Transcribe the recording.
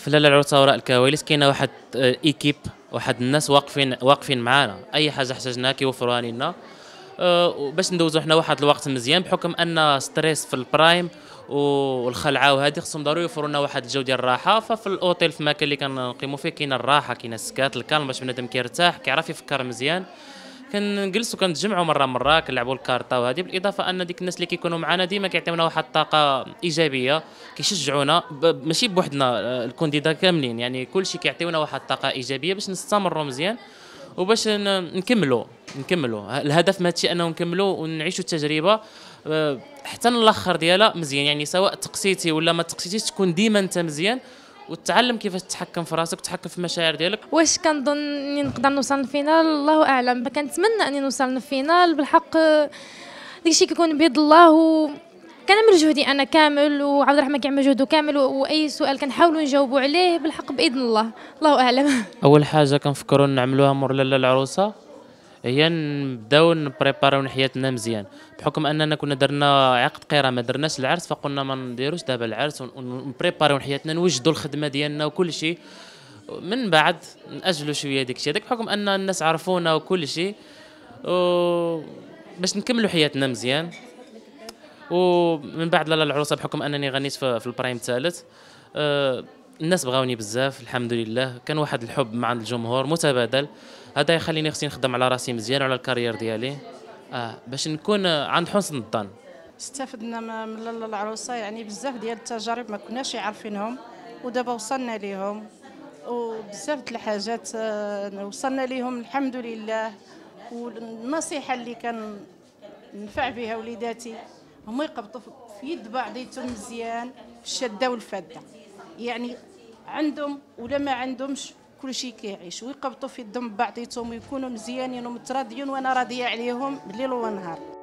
في لاله العرسه وراء الكواليس كاينه واحد آه، ايكيب واحد الناس واقفين واقفين معانا اي حاجه احتاجناها كيوفروها لنا آه، باش ندوزو حنا واحد الوقت مزيان بحكم ان ستريس في البرايم والخلعه وهذه خصهم ضروري يوفروا لنا واحد الجو ديال الراحه ففي الاوتيل في المكان اللي كنقيموا فيه كاينه الراحه كاينه السكات الكالم باش بنادم كيرتاح كيعرف يفكر مزيان كنجلسوا كنتجمعوا مره مره كنلعبوا الكارطه وهذه بالاضافه ان ديك الناس اللي كيكونوا معنا ديما كيعطيونا واحد الطاقه ايجابيه كيشجعونا ماشي بوحدنا آه، الكونديدا كاملين يعني كلشي كيعطيونا واحد الطاقه ايجابيه باش نستمروا مزيان وباش نكملوا نكملوا الهدف من هادشي انه نكملوا ونعيشوا التجربه آه، حتى الاخر ديالها مزيان يعني سواء تقسيتي ولا ما تقسيتيش تكون ديما انت مزيان وتتعلم كيفاش تتحكم في راسك وتتحكم في المشاعر ديالك واش كنظن اني نقدر نوصل للفينال الله اعلم كنتمنى اني نوصل للفينال بالحق داكشي كيكون بيد الله و كنعمل جهدي انا كامل وعبد الرحمن كيعمل جهده كامل واي سؤال كنحاولوا نجاوبوا عليه بالحق باذن الله الله اعلم اول حاجه كنفكروا نعملوها مور لاله العروسه هي نبداو نبريباريو حياتنا مزيان بحكم اننا كنا درنا عقد قيره ما درناش العرس فقلنا ما نديروش دابا العرس ونبريباريو حياتنا نوجدوا الخدمه ديالنا وكل شيء من بعد ناجلوا شويه داك الشيء بحكم ان الناس عرفونا وكل شيء و... باش نكملوا حياتنا مزيان ومن بعد لا العروسه بحكم انني غنيت في البرايم الثالث أه الناس بغاوني بزاف الحمد لله كان واحد الحب مع الجمهور متبادل هذا يخليني خصني نخدم على راسي مزيان وعلى الكارير ديالي اه باش نكون عند حسن الظن استفدنا من لاله العروسه يعني بزاف ديال التجارب ما كناش عارفينهم ودابا وصلنا ليهم وبزاف الحاجات آه، وصلنا ليهم الحمد لله والنصيحه اللي كان نفع بها وليداتي هما يقبطوا في يد بعضيتهم مزيان في الشده والفاده يعني عندهم ولا ما عندهمش كل شيء كيعيش ويقبطوا في الدم بعضيتهم ويكونوا مزيانين ومتراضيين وانا راضيه عليهم بالليل ونهار